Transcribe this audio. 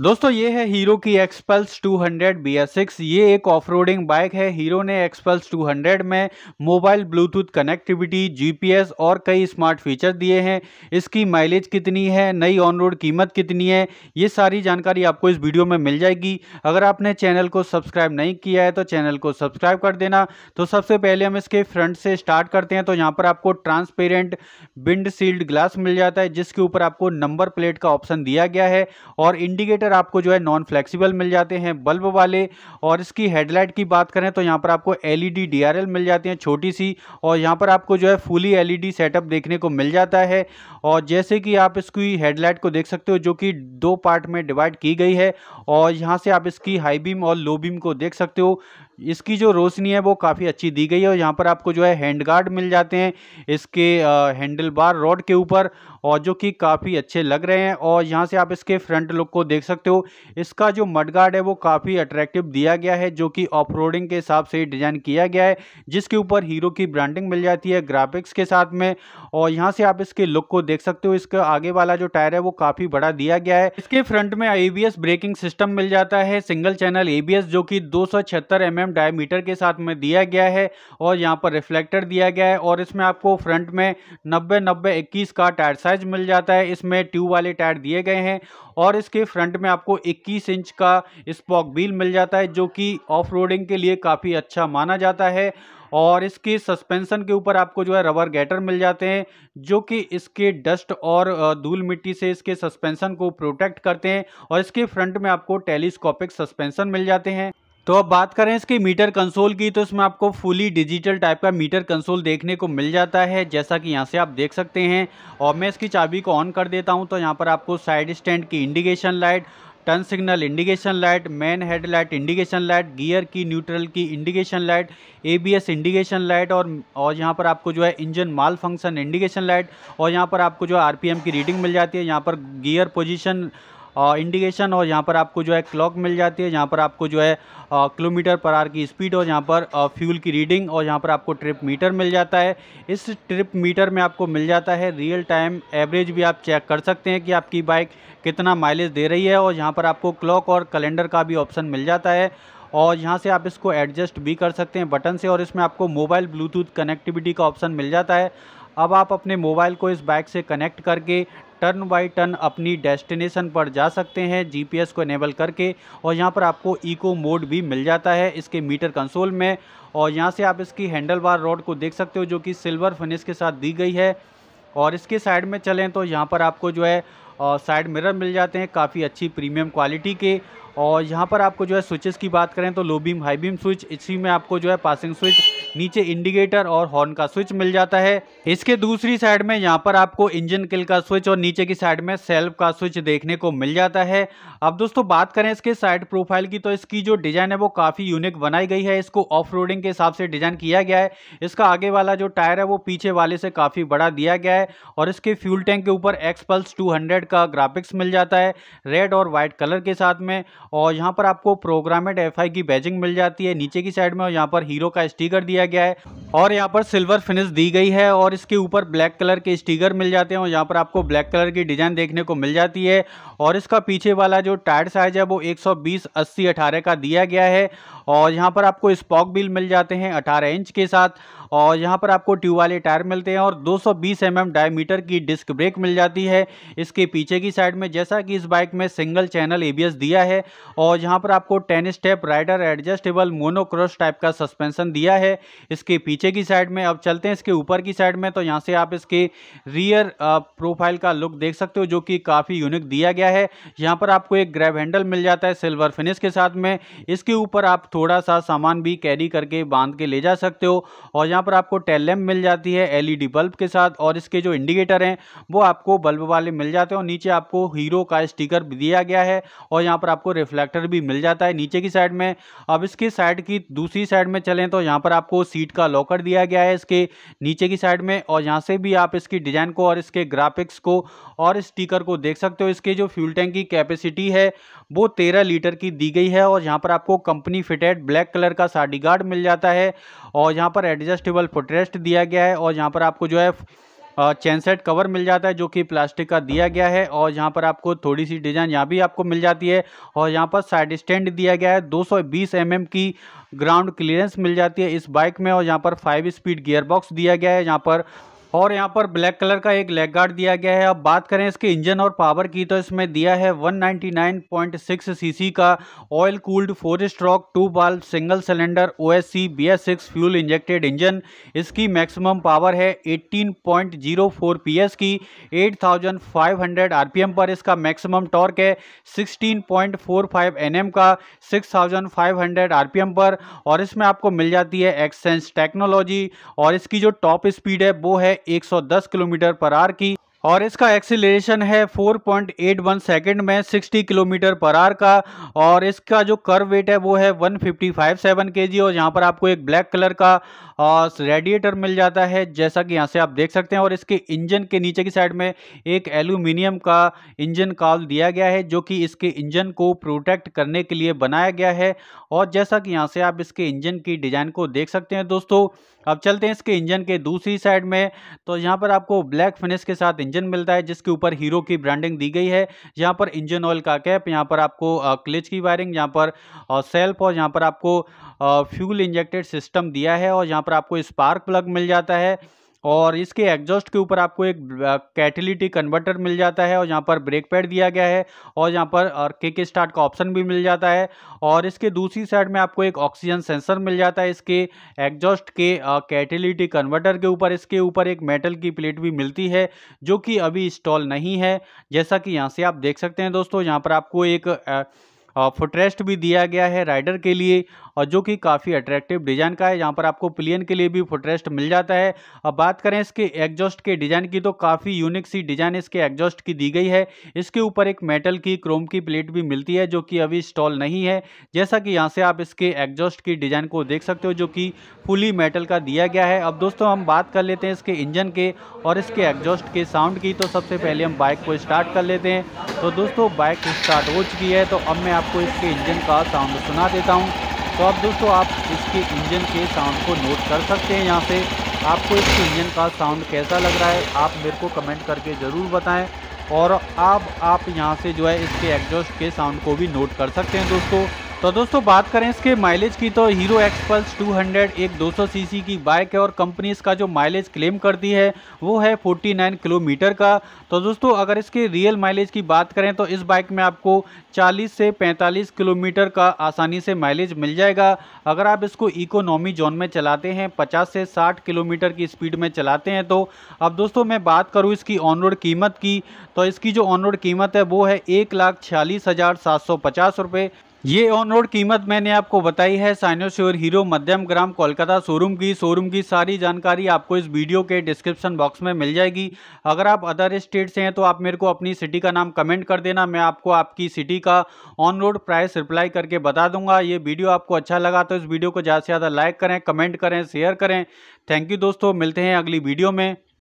दोस्तों ये है हीरो की एक्सपल्स 200 बी एस सिक्स ये एक ऑफ रोडिंग बाइक है हीरो ने एक्सपल्स 200 में मोबाइल ब्लूटूथ कनेक्टिविटी जीपीएस और कई स्मार्ट फीचर दिए हैं इसकी माइलेज कितनी है नई ऑन रोड कीमत कितनी है ये सारी जानकारी आपको इस वीडियो में मिल जाएगी अगर आपने चैनल को सब्सक्राइब नहीं किया है तो चैनल को सब्सक्राइब कर देना तो सबसे पहले हम इसके फ्रंट से स्टार्ट करते हैं तो यहाँ पर आपको ट्रांसपेरेंट विंड सील्ड ग्लास मिल जाता है जिसके ऊपर आपको नंबर प्लेट का ऑप्शन दिया गया है और इंडिकेटर लाइटर आपको जो है नॉन फ्लेक्सिबल मिल जाते हैं बल्ब वाले और इसकी हेडलाइट की बात करें तो यहाँ पर आपको एल ई मिल जाती हैं छोटी सी और यहाँ पर आपको जो है फुली एल सेटअप देखने को मिल जाता है और जैसे कि आप इसकी हेडलाइट को देख सकते हो जो कि दो पार्ट में डिवाइड की गई है और यहाँ से आप इसकी हाई बीम और लो बीम को देख सकते हो इसकी जो रोशनी है वो काफ़ी अच्छी दी गई है और यहाँ पर आपको जो है हैंड गार्ड मिल जाते हैं इसके हैंडल बार रॉड के ऊपर और जो कि काफ़ी अच्छे लग रहे हैं और यहाँ से आप इसके फ्रंट लुक को देख सकते हो इसका जो मडगार्ड है वो काफ़ी अट्रैक्टिव दिया गया है जो कि ऑफ के हिसाब से डिज़ाइन किया गया है जिसके ऊपर हीरो की ब्रांडिंग मिल जाती है ग्राफिक्स के साथ में और यहाँ से आप इसके लुक को देख सकते हो इसका आगे वाला जो टायर है वो काफ़ी बड़ा दिया गया है इसके फ्रंट में ए ब्रेकिंग सिस्टम मिल जाता है सिंगल चैनल ए जो कि दो सौ डायमीटर के साथ में दिया गया है और यहाँ पर रिफ्लेक्टर दिया गया है और इसमें आपको फ्रंट में नब्बे नब्बे इक्कीस का टायर साइज साइज मिल जाता है इसमें ट्यूब वाले टायर दिए गए हैं और इसके फ्रंट में आपको 21 इंच का स्पॉक व्हील मिल जाता है जो कि ऑफ रोडिंग के लिए काफ़ी अच्छा माना जाता है और इसके सस्पेंशन के ऊपर आपको जो है रबर गैटर मिल जाते हैं जो कि इसके डस्ट और धूल मिट्टी से इसके सस्पेंशन को प्रोटेक्ट करते हैं और इसके फ्रंट में आपको टेलीस्कोपिक सस्पेंशन मिल जाते हैं तो अब बात करें इसकी मीटर कंसोल की तो इसमें आपको फुली डिजिटल टाइप का मीटर कंसोल देखने को मिल जाता है जैसा कि यहाँ से आप देख सकते हैं और मैं इसकी चाबी को ऑन कर देता हूँ तो यहाँ पर आपको साइड स्टैंड की indication light turn signal indication light main headlight indication light gear की न्यूट्रल की indication light ABS indication light और और यहाँ पर आपको जो है engine malfunction indication light और यहाँ पर आपको जो है आरपीएम की रीडिंग मिल जाती है यहाँ पर गियर पोजीशन इंडिकेशन और यहाँ पर आपको जो है क्लॉक मिल जाती है यहाँ पर आपको जो है किलोमीटर पर आर की स्पीड और यहाँ पर फ्यूल की रीडिंग और यहाँ पर आपको ट्रिप मीटर मिल जाता है इस ट्रिप मीटर में आपको मिल जाता है रियल टाइम एवरेज भी आप चेक कर सकते हैं कि आपकी बाइक कितना माइलेज दे रही है और यहाँ पर आपको क्लॉक और कैलेंडर का भी ऑप्शन मिल जाता है और यहाँ से आप इसको एडजस्ट भी कर सकते हैं बटन से और इसमें आपको मोबाइल ब्लूटूथ कनेक्टिविटी का ऑप्शन मिल जाता है अब आप अपने मोबाइल को इस बाइक से कनेक्ट करके टर्न बाई टर्न अपनी डेस्टिनेशन पर जा सकते हैं जीपीएस को इनेबल करके और यहाँ पर आपको इको मोड भी मिल जाता है इसके मीटर कंसोल में और यहाँ से आप इसकी हैंडल बार रोड को देख सकते हो जो कि सिल्वर फिनिश के साथ दी गई है और इसके साइड में चलें तो यहाँ पर आपको जो है और साइड मिरर मिल जाते हैं काफ़ी अच्छी प्रीमियम क्वालिटी के और यहाँ पर आपको जो है स्विचेस की बात करें तो low beam high beam switch इसी में आपको जो है पासिंग स्विच नीचे इंडिकेटर और हॉर्न का स्विच मिल जाता है इसके दूसरी साइड में यहाँ पर आपको इंजन किल का स्विच और नीचे की साइड में सेल्फ का स्विच देखने को मिल जाता है अब दोस्तों बात करें इसके साइड प्रोफाइल की तो इसकी जो डिज़ाइन है वो काफ़ी यूनिक बनाई गई है इसको ऑफ के हिसाब से डिज़ाइन किया गया है इसका आगे वाला जो टायर है वो पीछे वाले से काफ़ी बड़ा दिया गया है और इसके फ्यूल टैंक के ऊपर एक्सपल्स टू एंड्रॉयड का ग्राफिक्स मिल जाता है रेड और वाइट कलर के साथ में और यहाँ पर आपको प्रोग्रामेड एफ की बैजिंग मिल जाती है नीचे की साइड में और यहाँ पर हीरो का स्टीकर दिया गया है और यहाँ पर सिल्वर फिनिश दी गई है और इसके ऊपर ब्लैक कलर के स्टीकर मिल जाते हैं और यहाँ पर आपको ब्लैक कलर की डिज़ाइन देखने को मिल जाती है और इसका पीछे वाला जो टायर साइज है वो 120 80 18 का दिया गया है और यहाँ पर आपको स्पॉक बिल मिल जाते हैं 18 इंच के साथ और यहाँ पर आपको ट्यूब वाले टायर मिलते हैं और 220 सौ mm डायमीटर की डिस्क ब्रेक मिल जाती है इसके पीछे की साइड में जैसा कि इस बाइक में सिंगल चैनल एबीएस दिया है और यहाँ पर आपको ten step rider adjustable monocross type का सस्पेंशन दिया है इसके पीछे की साइड में अब चलते हैं इसके ऊपर की साइड में तो यहाँ से आप इसके रियर प्रोफाइल का लुक देख सकते हो जो कि काफ़ी यूनिक दिया गया है यहाँ पर आपको एक ग्रैब हैंडल मिल जाता है सिल्वर फिनिश के साथ में इसके ऊपर आप थोड़ा सा सामान भी कैरी करके बांध के ले जा सकते हो और यहाँ पर आपको टेल लैम्प मिल जाती है एलईडी e बल्ब के साथ और इसके जो इंडिकेटर हैं वो आपको बल्ब वाले मिल जाते हैं और नीचे आपको हीरो का स्टिकर दिया गया है और यहाँ पर आपको रिफ्लेक्टर भी मिल जाता है नीचे की साइड में अब इसके साइड की दूसरी साइड में चलें तो यहाँ पर आपको सीट का लॉकर दिया गया है इसके नीचे की साइड में और यहाँ से भी आप इसकी डिज़ाइन को और इसके ग्राफिक्स को और स्टीकर को देख सकते हो इसके जो फ्यूल टैंक की कैपेसिटी है वो तेरह लीटर की दी गई है और यहाँ पर आपको कंपनी फिटेड ब्लैक कलर का साडी गार्ड मिल जाता है और यहाँ पर एडजस्टेबल फुटरेस्ट दिया गया है और यहाँ पर आपको जो है चैनसेट कवर मिल जाता है जो कि प्लास्टिक का दिया गया है और यहाँ पर आपको थोड़ी सी डिज़ाइन यहाँ भी आपको मिल जाती है और यहाँ पर साइड स्टैंड दिया गया है 220 एमएम की ग्राउंड क्लियरेंस मिल जाती है इस बाइक में और यहाँ पर फाइव स्पीड गियर बॉक्स दिया गया है यहाँ पर और यहाँ पर ब्लैक कलर का एक लेग गार्ड दिया गया है अब बात करें इसके इंजन और पावर की तो इसमें दिया है 199.6 सीसी का oil cooled four stroke two valve single cylinder O S C B S six fuel injected engine इसकी मैक्सिमम पावर है 18.04 पॉइंट की 8500 थाउजेंड पर इसका मैक्सिमम टॉर्क है 16.45 पॉइंट का 6500 थाउजेंड पर और इसमें आपको मिल जाती है एक्सेंस टेक्नोलॉजी और इसकी जो टॉप स्पीड है वो है 110 किलोमीटर पर आर की और इसका एक्सीलरेशन है 4.81 सेकंड में 60 किलोमीटर पर आर का और इसका जो कर्व वेट है वो है 1557 फिफ्टी और यहाँ पर आपको एक ब्लैक कलर का रेडिएटर मिल जाता है जैसा कि यहाँ से आप देख सकते हैं और इसके इंजन के नीचे की साइड में एक एल्यूमिनियम का इंजन काल दिया गया है जो कि इसके इंजन को प्रोटेक्ट करने के लिए बनाया गया है और जैसा कि यहाँ से आप इसके इंजन की डिज़ाइन को देख सकते हैं दोस्तों अब चलते हैं इसके इंजन के दूसरी साइड में तो यहाँ पर आपको ब्लैक फिनिश के साथ इंजन मिलता है जिसके ऊपर हीरो की ब्रांडिंग दी गई है यहाँ पर इंजन ऑयल का कैप यहाँ पर आपको क्लिच की वायरिंग यहाँ पर सेल्फ और यहाँ पर आपको फ्यूल इंजेक्टेड सिस्टम दिया है और यहाँ पर आपको स्पार्क प्लग मिल जाता है और इसके एग्जॉस्ट के ऊपर आपको एक कैटलिटी कन्वर्टर मिल जाता है और यहाँ पर ब्रेक पैड दिया गया है और यहाँ पर और किक स्टार्ट का ऑप्शन भी मिल जाता है और इसके दूसरी साइड में आपको एक ऑक्सीजन सेंसर मिल जाता है इसके एग्जॉस्ट के कैटलिटी कन्वर्टर के ऊपर इसके ऊपर एक मेटल की प्लेट भी मिलती है जो कि अभी इंस्टॉल नहीं है जैसा कि यहाँ से आप देख सकते हैं दोस्तों यहाँ पर आपको एक आ, फुटरेस्ट भी दिया गया है राइडर के लिए और जो कि काफ़ी अट्रैक्टिव डिज़ाइन का है यहाँ पर आपको प्लियन के लिए भी फुटरेस्ट मिल जाता है अब बात करें इसके एग्जॉस्ट के डिज़ाइन की तो काफ़ी यूनिक सी डिज़ाइन इसके एग्जॉस्ट की दी गई है इसके ऊपर एक मेटल की क्रोम की प्लेट भी मिलती है जो कि अभी स्टॉल नहीं है जैसा कि यहाँ से आप इसके एग्जॉस्ट की डिज़ाइन को देख सकते हो जो कि फुली मेटल का दिया गया है अब दोस्तों हम बात कर लेते हैं इसके इंजन के और इसके एग्जॉस्ट के साउंड की तो सबसे पहले हम बाइक को स्टार्ट कर लेते हैं तो दोस्तों बाइक स्टार्ट हो चुकी है तो अब मैं आपको इसके इंजन का साउंड सुना देता हूँ तो अब दोस्तों आप इसके इंजन के साउंड को नोट कर सकते हैं यहाँ से आपको इसके इंजन का साउंड कैसा लग रहा है आप मेरे को कमेंट करके ज़रूर बताएं और आप आप यहाँ से जो है इसके एग्जॉस्ट के साउंड को भी नोट कर सकते हैं दोस्तों तो दोस्तों बात करें इसके माइलेज की तो हीरो एक्सपल्स 200 एक 200 सीसी की बाइक है और कंपनी इसका जो माइलेज क्लेम करती है वो है 49 किलोमीटर का तो दोस्तों अगर इसके रियल माइलेज की बात करें तो इस बाइक में आपको 40 से 45 किलोमीटर का आसानी से माइलेज मिल जाएगा अगर आप इसको इकोनॉमी जोन में चलाते हैं पचास से साठ किलोमीटर की स्पीड में चलाते हैं तो अब दोस्तों मैं बात करूँ इसकी ऑन रोड कीमत की तो इसकी जो ऑन रोड कीमत है वो है एक लाख छियालीस हज़ार सात सौ पचास रुपये ये ऑन रोड कीमत मैंने आपको बताई है Cynosure Hero Madhyamgram Kolkata showroom की शोरूम की सारी जानकारी आपको इस वीडियो के डिस्क्रिप्शन बॉक्स में मिल जाएगी अगर आप अदर स्टेट से हैं तो आप मेरे को अपनी सिटी का नाम कमेंट कर देना मैं आपको आपकी सिटी का ऑन रोड प्राइस रिप्लाई करके बता दूंगा ये वीडियो आपको अच्छा लगा तो इस वीडियो को ज़्यादा से ज़्यादा लाइक करें कमेंट करें शेयर करें थैंक यू दोस्तों मिलते हैं अगली वीडियो में